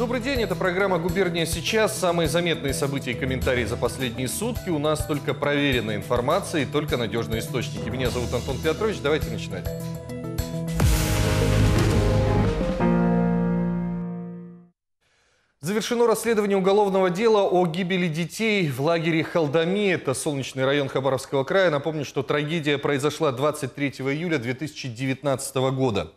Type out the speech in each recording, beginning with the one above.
Добрый день, это программа «Губерния сейчас». Самые заметные события и комментарии за последние сутки. У нас только проверенная информация и только надежные источники. Меня зовут Антон Петрович, давайте начинать. Завершено расследование уголовного дела о гибели детей в лагере Халдами. Это солнечный район Хабаровского края. Напомню, что трагедия произошла 23 июля 2019 года.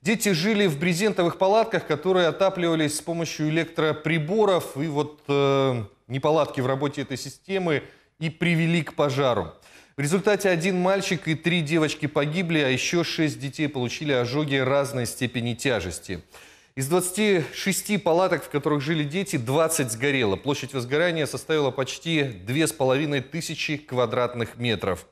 Дети жили в брезентовых палатках, которые отапливались с помощью электроприборов. И вот э, неполадки в работе этой системы и привели к пожару. В результате один мальчик и три девочки погибли, а еще шесть детей получили ожоги разной степени тяжести. Из 26 палаток, в которых жили дети, 20 сгорело. Площадь возгорания составила почти 2500 квадратных метров.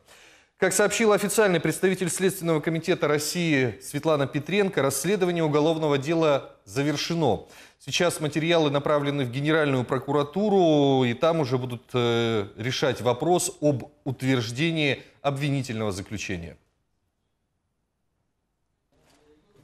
Как сообщил официальный представитель Следственного комитета России Светлана Петренко, расследование уголовного дела завершено. Сейчас материалы направлены в Генеральную прокуратуру, и там уже будут э, решать вопрос об утверждении обвинительного заключения.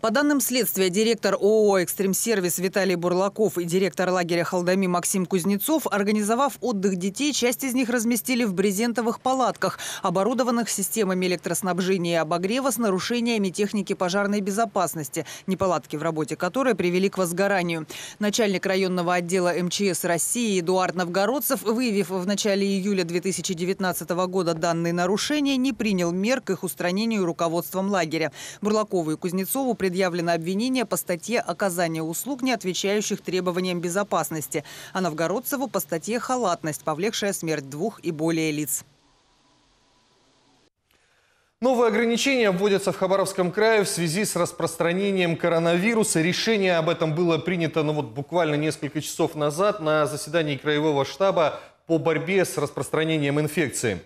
По данным следствия, директор ООО «Экстрим Сервис» Виталий Бурлаков и директор лагеря Холдами Максим Кузнецов, организовав отдых детей, часть из них разместили в брезентовых палатках, оборудованных системами электроснабжения и обогрева с нарушениями техники пожарной безопасности, неполадки в работе которой привели к возгоранию. Начальник районного отдела МЧС России Эдуард Новгородцев, выявив в начале июля 2019 года данные нарушения, не принял мер к их устранению руководством лагеря. Бурлакову и Кузнецову пред предъявлено обвинение по статье «Оказание услуг, не отвечающих требованиям безопасности», а Новгородцеву по статье «Халатность, повлекшая смерть двух и более лиц». Новые ограничения вводятся в Хабаровском крае в связи с распространением коронавируса. Решение об этом было принято ну, вот, буквально несколько часов назад на заседании Краевого штаба по борьбе с распространением инфекции.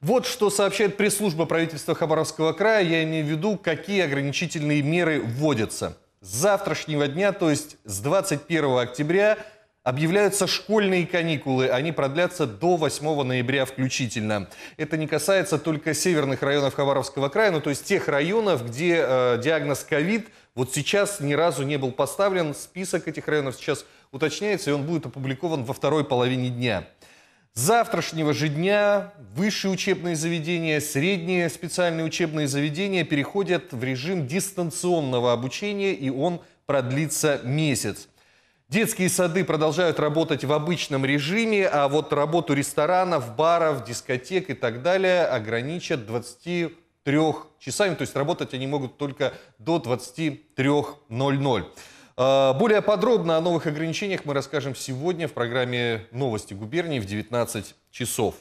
Вот что сообщает пресс-служба правительства Хабаровского края. Я имею в виду, какие ограничительные меры вводятся. С завтрашнего дня, то есть с 21 октября, Объявляются школьные каникулы, они продлятся до 8 ноября включительно. Это не касается только северных районов Хабаровского края, ну то есть тех районов, где э, диагноз ковид вот сейчас ни разу не был поставлен. Список этих районов сейчас уточняется, и он будет опубликован во второй половине дня завтрашнего же дня высшие учебные заведения, средние специальные учебные заведения переходят в режим дистанционного обучения, и он продлится месяц. Детские сады продолжают работать в обычном режиме, а вот работу ресторанов, баров, дискотек и так далее ограничат 23 часами, то есть работать они могут только до 23.00. А, более подробно о новых ограничениях мы расскажем сегодня в программе «Новости губернии» в 19 часов.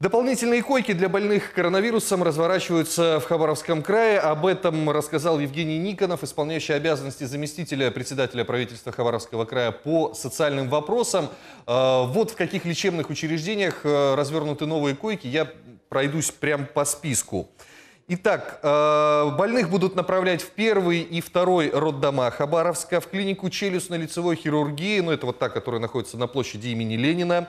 Дополнительные койки для больных коронавирусом разворачиваются в Хабаровском крае. Об этом рассказал Евгений Никонов, исполняющий обязанности заместителя председателя правительства Хабаровского края по социальным вопросам. А, вот в каких лечебных учреждениях э, развернуты новые койки. Я пройдусь прямо по списку. Итак, э, больных будут направлять в первый и второй роддома Хабаровска, в клинику челюстно-лицевой хирургии, ну это вот та, которая находится на площади имени Ленина.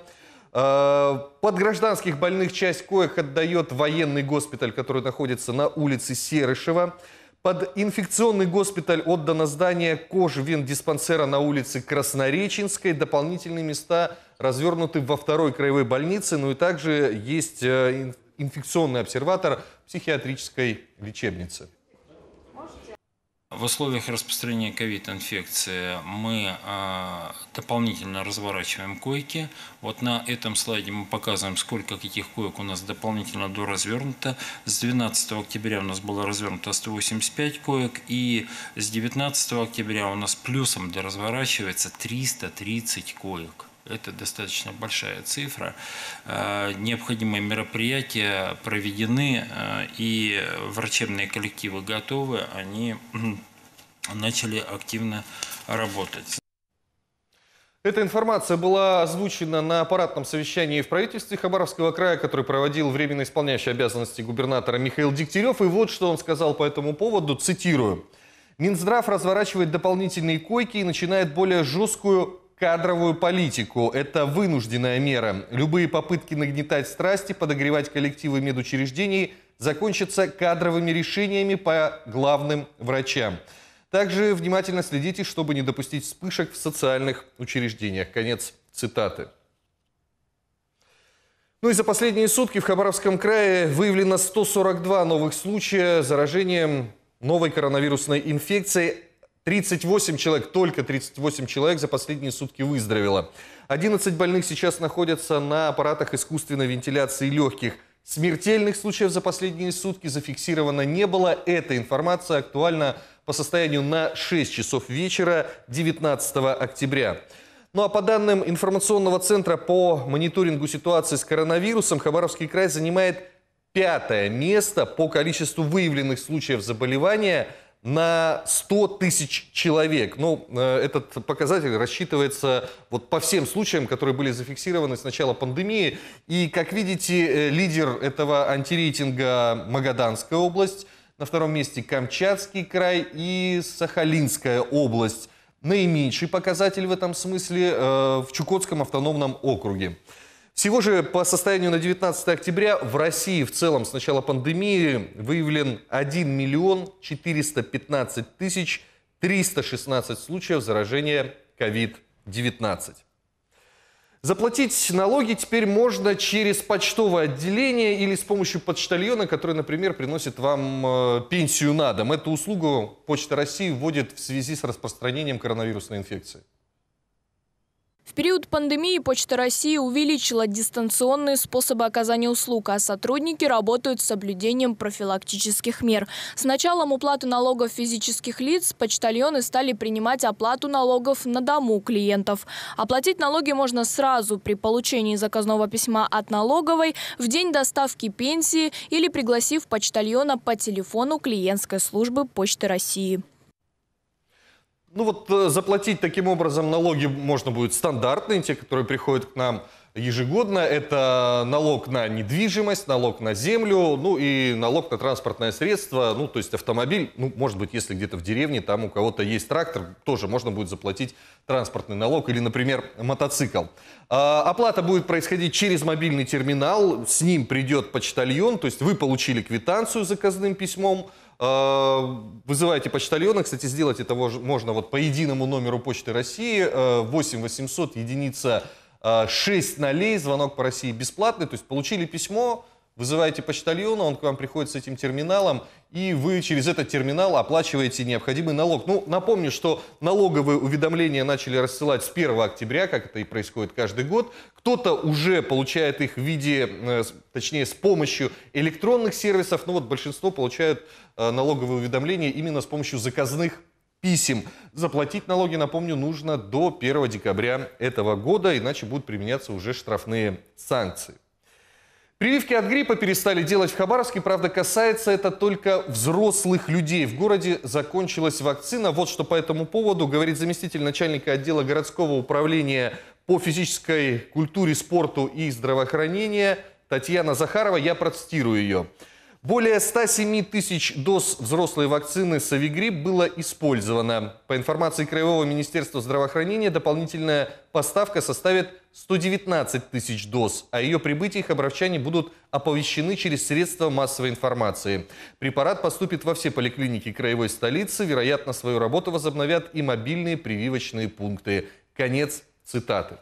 Э, под гражданских больных часть коек отдает военный госпиталь, который находится на улице Серышева. Под инфекционный госпиталь отдано здание кожвин-диспансера на улице Краснореченской. Дополнительные места развернуты во второй краевой больнице. Ну и также есть э, инфекционный обсерватор психиатрической лечебницы. В условиях распространения ковид-инфекции мы а, дополнительно разворачиваем койки. Вот на этом слайде мы показываем, сколько каких коек у нас дополнительно доразвернуто. С 12 октября у нас было развернуто 185 коек, и с 19 октября у нас плюсом доразворачивается 330 коек. Это достаточно большая цифра. Э, необходимые мероприятия проведены, э, и врачебные коллективы готовы, они начали активно работать. Эта информация была озвучена на аппаратном совещании в правительстве Хабаровского края, который проводил временно исполняющий обязанности губернатора Михаил Дегтярев. И вот что он сказал по этому поводу, цитирую. Минздрав разворачивает дополнительные койки и начинает более жесткую кадровую политику. Это вынужденная мера. Любые попытки нагнетать страсти, подогревать коллективы медучреждений закончатся кадровыми решениями по главным врачам. Также внимательно следите, чтобы не допустить вспышек в социальных учреждениях. Конец цитаты. Ну и за последние сутки в Хабаровском крае выявлено 142 новых случая заражения новой коронавирусной инфекцией. 38 человек, только 38 человек за последние сутки выздоровело. 11 больных сейчас находятся на аппаратах искусственной вентиляции легких. Смертельных случаев за последние сутки зафиксировано не было. Эта информация актуальна по состоянию на 6 часов вечера 19 октября. Ну а по данным информационного центра по мониторингу ситуации с коронавирусом, Хабаровский край занимает пятое место по количеству выявленных случаев заболевания – на 100 тысяч человек. Ну, э, этот показатель рассчитывается вот по всем случаям, которые были зафиксированы с начала пандемии. И, как видите, э, лидер этого антирейтинга Магаданская область, на втором месте Камчатский край и Сахалинская область. Наименьший показатель в этом смысле э, в Чукотском автономном округе. Всего же по состоянию на 19 октября в России в целом с начала пандемии выявлен 1 миллион 415 тысяч 316 случаев заражения COVID-19. Заплатить налоги теперь можно через почтовое отделение или с помощью почтальона, который, например, приносит вам э, пенсию на дом. Эту услугу Почта России вводит в связи с распространением коронавирусной инфекции. В период пандемии Почта России увеличила дистанционные способы оказания услуг, а сотрудники работают с соблюдением профилактических мер. С началом уплаты налогов физических лиц почтальоны стали принимать оплату налогов на дому клиентов. Оплатить налоги можно сразу при получении заказного письма от налоговой, в день доставки пенсии или пригласив почтальона по телефону клиентской службы Почты России. Ну вот э, заплатить таким образом налоги можно будет стандартные, те, которые приходят к нам ежегодно. Это налог на недвижимость, налог на землю, ну и налог на транспортное средство, ну то есть автомобиль. Ну, может быть, если где-то в деревне там у кого-то есть трактор, тоже можно будет заплатить транспортный налог или, например, мотоцикл. А, оплата будет происходить через мобильный терминал, с ним придет почтальон, то есть вы получили квитанцию заказным письмом, а, Вызываете почтальона. Кстати, сделать это можно вот по единому номеру Почты России 8 э, 800 единица 6 а, нолей. Звонок по России бесплатный. То есть получили письмо, вызываете почтальона, он к вам приходит с этим терминалом, и вы через этот терминал оплачиваете необходимый налог. Ну, напомню, что налоговые уведомления начали рассылать с 1 октября, как это и происходит каждый год. Кто-то уже получает их в виде, э, точнее, с помощью электронных сервисов, но ну, вот большинство получают э, налоговые уведомления именно с помощью заказных писем. Заплатить налоги, напомню, нужно до 1 декабря этого года, иначе будут применяться уже штрафные санкции. Прививки от гриппа перестали делать в Хабаровске, правда, касается это только взрослых людей. В городе закончилась вакцина. Вот что по этому поводу говорит заместитель начальника отдела городского управления по физической культуре, спорту и здравоохранения Татьяна Захарова. Я процитирую ее. Более 107 тысяч доз взрослой вакцины «Савигрипп» было использовано. По информации Краевого министерства здравоохранения, дополнительная поставка составит 119 тысяч доз. О а ее прибытиях обращане будут оповещены через средства массовой информации. Препарат поступит во все поликлиники краевой столицы. Вероятно, свою работу возобновят и мобильные прививочные пункты. Конец цитаты.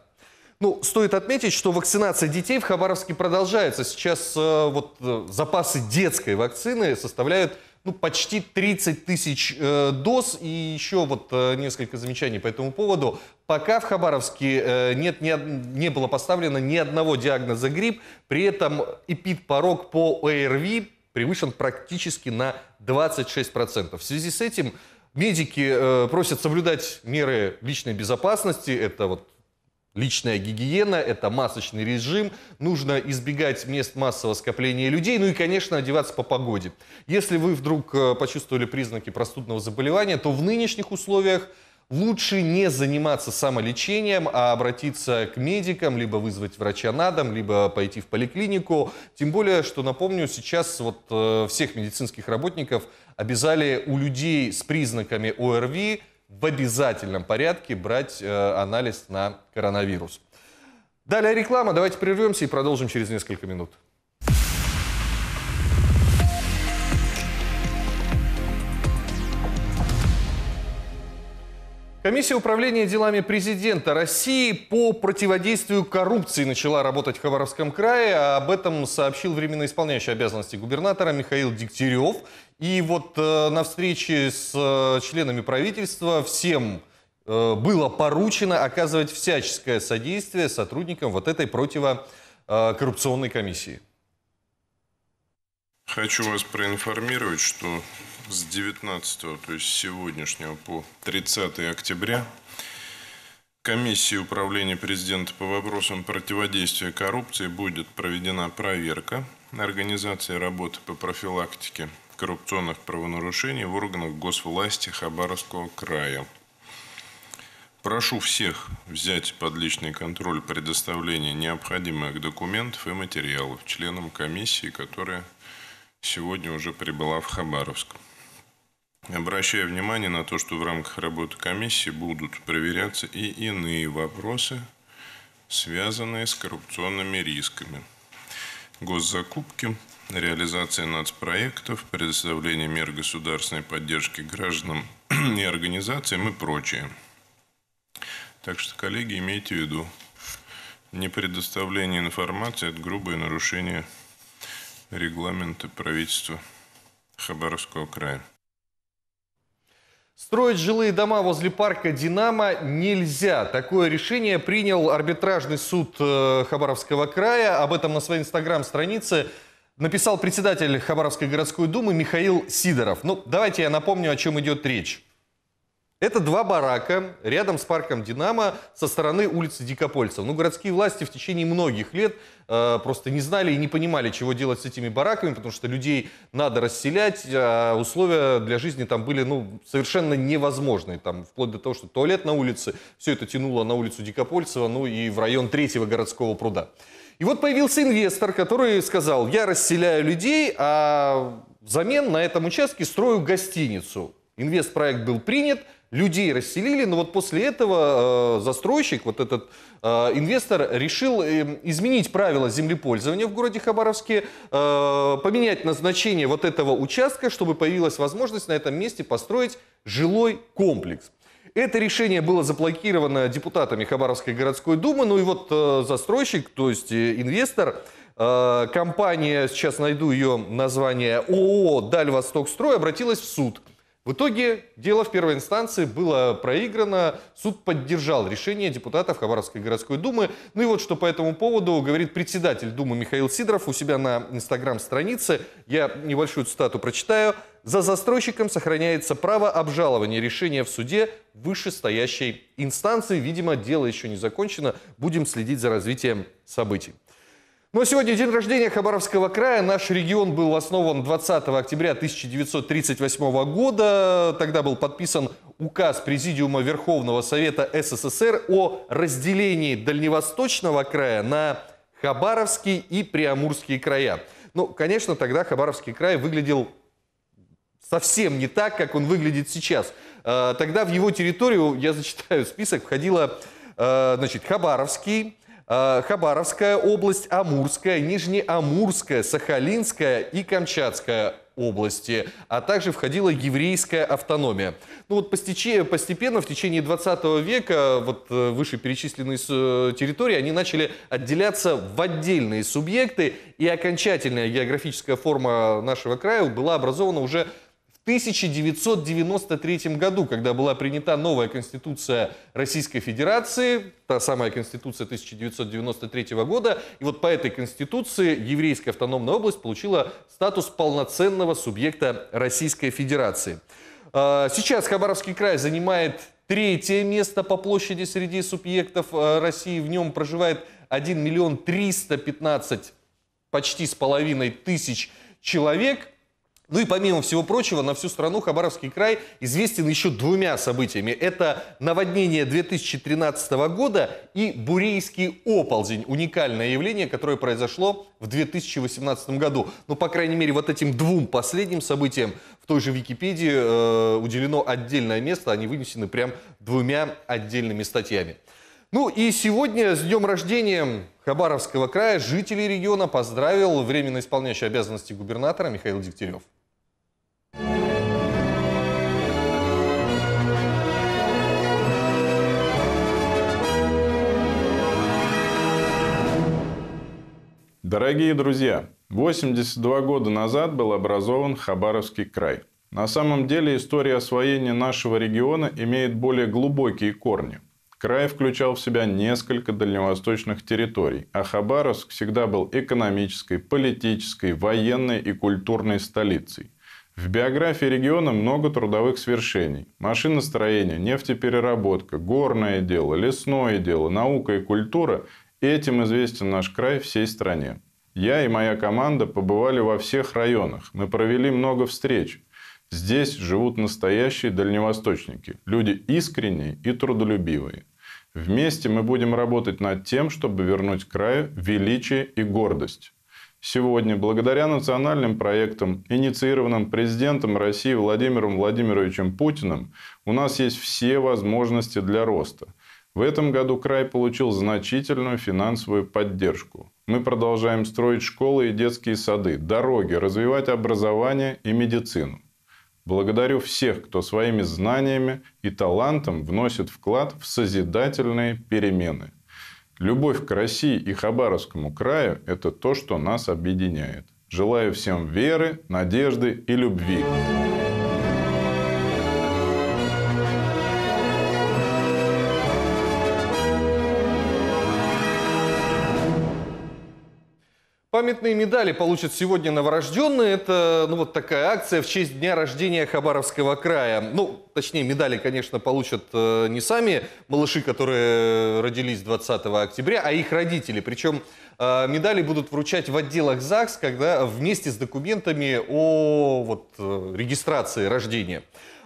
Ну, стоит отметить, что вакцинация детей в Хабаровске продолжается. Сейчас э, вот э, запасы детской вакцины составляют ну, почти 30 тысяч э, доз. И еще вот э, несколько замечаний по этому поводу. Пока в Хабаровске э, нет, не, не было поставлено ни одного диагноза грипп. При этом эпид-порог по ОРВИ превышен практически на 26%. В связи с этим медики э, просят соблюдать меры личной безопасности. Это вот Личная гигиена – это масочный режим, нужно избегать мест массового скопления людей, ну и, конечно, одеваться по погоде. Если вы вдруг э, почувствовали признаки простудного заболевания, то в нынешних условиях лучше не заниматься самолечением, а обратиться к медикам, либо вызвать врача на дом, либо пойти в поликлинику. Тем более, что, напомню, сейчас вот э, всех медицинских работников обязали у людей с признаками ОРВИ – в обязательном порядке брать э, анализ на коронавирус. Далее реклама. Давайте прервемся и продолжим через несколько минут. Комиссия управления делами президента России по противодействию коррупции начала работать в Хабаровском крае. Об этом сообщил временно исполняющий обязанности губернатора Михаил Дегтярев. И вот э, на встрече с э, членами правительства всем э, было поручено оказывать всяческое содействие сотрудникам вот этой противокоррупционной э, комиссии. Хочу вас проинформировать, что с 19, то есть сегодняшнего по 30 октября Комиссии управления президента по вопросам противодействия коррупции будет проведена проверка организации работы по профилактике коррупционных правонарушений в органах госвласти Хабаровского края. Прошу всех взять под личный контроль предоставление необходимых документов и материалов членам комиссии, которая сегодня уже прибыла в Хабаровск. Обращаю внимание на то, что в рамках работы комиссии будут проверяться и иные вопросы, связанные с коррупционными рисками. Госзакупки – реализация нацпроектов, предоставление мер государственной поддержки гражданам и организациям и прочее. Так что, коллеги, имейте в виду, не предоставление информации – это грубое нарушение регламента правительства Хабаровского края. Строить жилые дома возле парка «Динамо» нельзя. Такое решение принял арбитражный суд э, Хабаровского края. Об этом на своей инстаграм-странице написал председатель Хабаровской городской думы Михаил Сидоров. Ну, давайте я напомню, о чем идет речь. Это два барака рядом с парком «Динамо» со стороны улицы Дикопольцев. Ну, городские власти в течение многих лет э, просто не знали и не понимали, чего делать с этими бараками, потому что людей надо расселять, а условия для жизни там были ну, совершенно невозможные. Там, вплоть до того, что туалет на улице, все это тянуло на улицу Дикопольцева, ну и в район третьего городского пруда. И вот появился инвестор, который сказал, я расселяю людей, а взамен на этом участке строю гостиницу. Инвестпроект был принят, людей расселили, но вот после этого э, застройщик, вот этот э, инвестор, решил э, изменить правила землепользования в городе Хабаровске, э, поменять назначение вот этого участка, чтобы появилась возможность на этом месте построить жилой комплекс. Это решение было заблокировано депутатами Хабаровской городской думы. Ну и вот э, застройщик, то есть э, инвестор, э, компания, сейчас найду ее название, ООО «Даль Востокстрой» обратилась в суд. В итоге дело в первой инстанции было проиграно, суд поддержал решение депутатов Хабаровской городской думы. Ну и вот что по этому поводу говорит председатель думы Михаил Сидоров у себя на инстаграм-странице. Я небольшую цитату прочитаю за застройщиком сохраняется право обжалования решения в суде вышестоящей инстанции. Видимо, дело еще не закончено. Будем следить за развитием событий. Но ну, а сегодня день рождения Хабаровского края. Наш регион был основан 20 октября 1938 года. Тогда был подписан указ Президиума Верховного Совета СССР о разделении Дальневосточного края на Хабаровский и Приамурские края. Ну, конечно, тогда Хабаровский край выглядел совсем не так, как он выглядит сейчас. Э, тогда в его территорию, я зачитаю список, входила э, значит, Хабаровский, э, Хабаровская область, Амурская, Нижнеамурская, Сахалинская и Камчатская области, а также входила еврейская автономия. Ну вот постепенно в течение 20 века вот вышеперечисленные территории, они начали отделяться в отдельные субъекты, и окончательная географическая форма нашего края была образована уже 1993 году, когда была принята новая Конституция Российской Федерации, та самая Конституция 1993 года, и вот по этой Конституции еврейская автономная область получила статус полноценного субъекта Российской Федерации. А, сейчас Хабаровский край занимает третье место по площади среди субъектов а, России. В нем проживает 1 миллион 315, почти с половиной тысяч человек – ну и помимо всего прочего, на всю страну Хабаровский край известен еще двумя событиями. Это наводнение 2013 года и бурейский оползень. Уникальное явление, которое произошло в 2018 году. Ну, по крайней мере, вот этим двум последним событиям в той же Википедии э, уделено отдельное место. Они вынесены прям двумя отдельными статьями. Ну и сегодня с днем рождения Хабаровского края жителей региона поздравил временно исполняющий обязанности губернатора Михаил Дегтярев. Дорогие друзья, 82 года назад был образован Хабаровский край. На самом деле история освоения нашего региона имеет более глубокие корни. Край включал в себя несколько дальневосточных территорий, а Хабаровск всегда был экономической, политической, военной и культурной столицей. В биографии региона много трудовых свершений. Машиностроение, нефтепереработка, горное дело, лесное дело, наука и культура – Этим известен наш край всей стране. Я и моя команда побывали во всех районах. Мы провели много встреч. Здесь живут настоящие дальневосточники, люди искренние и трудолюбивые. Вместе мы будем работать над тем, чтобы вернуть краю величие и гордость. Сегодня, благодаря национальным проектам, инициированным президентом России Владимиром Владимировичем Путиным, у нас есть все возможности для роста – в этом году край получил значительную финансовую поддержку. Мы продолжаем строить школы и детские сады, дороги, развивать образование и медицину. Благодарю всех, кто своими знаниями и талантом вносит вклад в созидательные перемены. Любовь к России и Хабаровскому краю – это то, что нас объединяет. Желаю всем веры, надежды и любви. памятные медали получат сегодня новорожденные. Это ну, вот такая акция в честь дня рождения Хабаровского края. Ну, точнее, медали, конечно, получат э, не сами малыши, которые родились 20 октября, а их родители. Причем э, медали будут вручать в отделах ЗАГС, когда вместе с документами о вот, э, регистрации рождения.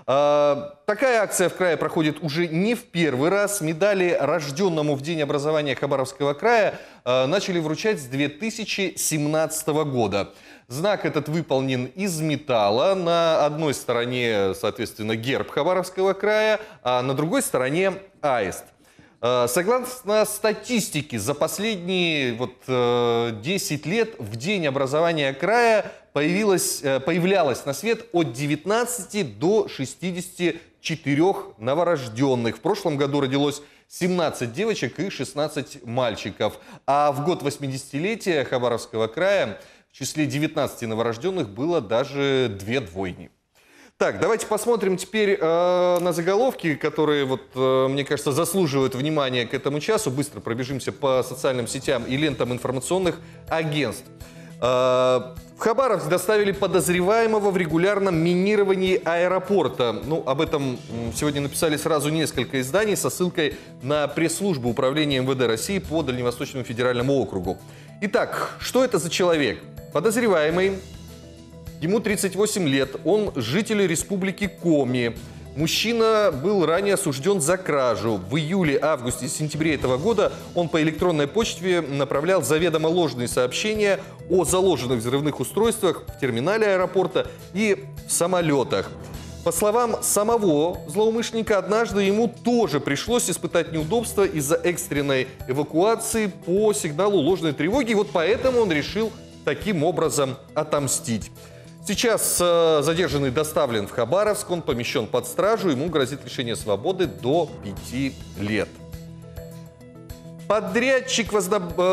А, такая акция в крае проходит уже не в первый раз. Медали рожденному в День образования Хабаровского края а, начали вручать с 2017 года. Знак этот выполнен из металла. На одной стороне, соответственно, герб Хабаровского края, а на другой стороне аист – Э, согласно статистике, за последние вот, 10 э, лет в день образования края э, появлялось на свет от 19 до 64 новорожденных. В прошлом году родилось 17 девочек и 16 мальчиков. А в год 80-летия Хабаровского края в числе 19 новорожденных было даже две двойни. Так, давайте посмотрим теперь э, на заголовки, которые, вот, э, мне кажется, заслуживают внимания к этому часу. Быстро пробежимся по социальным сетям и лентам информационных агентств. Э, в Хабаровск доставили подозреваемого в регулярном минировании аэропорта. Ну, об этом сегодня написали сразу несколько изданий со ссылкой на пресс-службу Управления МВД России по Дальневосточному федеральному округу. Итак, что это за человек? Подозреваемый Ему 38 лет, он житель республики Коми. Мужчина был ранее осужден за кражу. В июле, августе и сентябре этого года он по электронной почте направлял заведомо ложные сообщения о заложенных взрывных устройствах в терминале аэропорта и в самолетах. По словам самого злоумышленника, однажды ему тоже пришлось испытать неудобства из-за экстренной эвакуации по сигналу ложной тревоги. И вот поэтому он решил таким образом отомстить. Сейчас э, задержанный доставлен в Хабаровск, он помещен под стражу, ему грозит лишение свободы до пяти лет. Подрядчик э,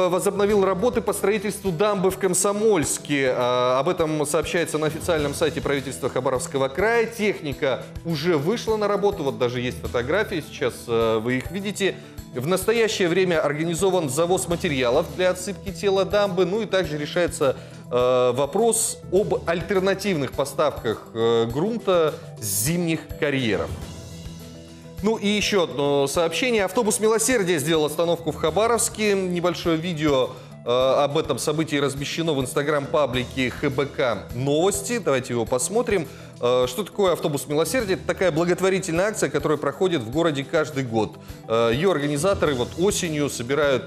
возобновил работы по строительству дамбы в Комсомольске. Э, об этом сообщается на официальном сайте правительства Хабаровского края. Техника уже вышла на работу, вот даже есть фотографии, сейчас э, вы их видите. В настоящее время организован завоз материалов для отсыпки тела дамбы, ну и также решается Э, вопрос об альтернативных поставках э, грунта с зимних карьеров. Ну и еще одно сообщение. Автобус милосердия сделал остановку в Хабаровске. Небольшое видео э, об этом событии размещено в инстаграм-паблике ХБК Новости. Давайте его посмотрим. Что такое автобус милосердия? Это такая благотворительная акция, которая проходит в городе каждый год. Ее организаторы вот осенью собирают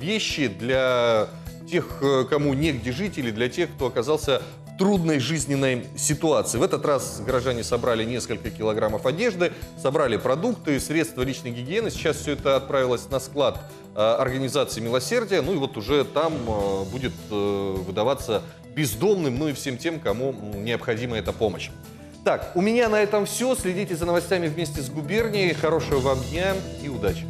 вещи для тех, э, кому негде жить, или для тех, кто оказался в трудной жизненной ситуации. В этот раз горожане собрали несколько килограммов одежды, собрали продукты, средства личной гигиены. Сейчас все это отправилось на склад э, организации «Милосердия». Ну и вот уже там э, будет выдаваться бездомным, ну и всем тем, кому необходима эта помощь. Так, у меня на этом все. Следите за новостями вместе с губернией. Хорошего вам дня и удачи!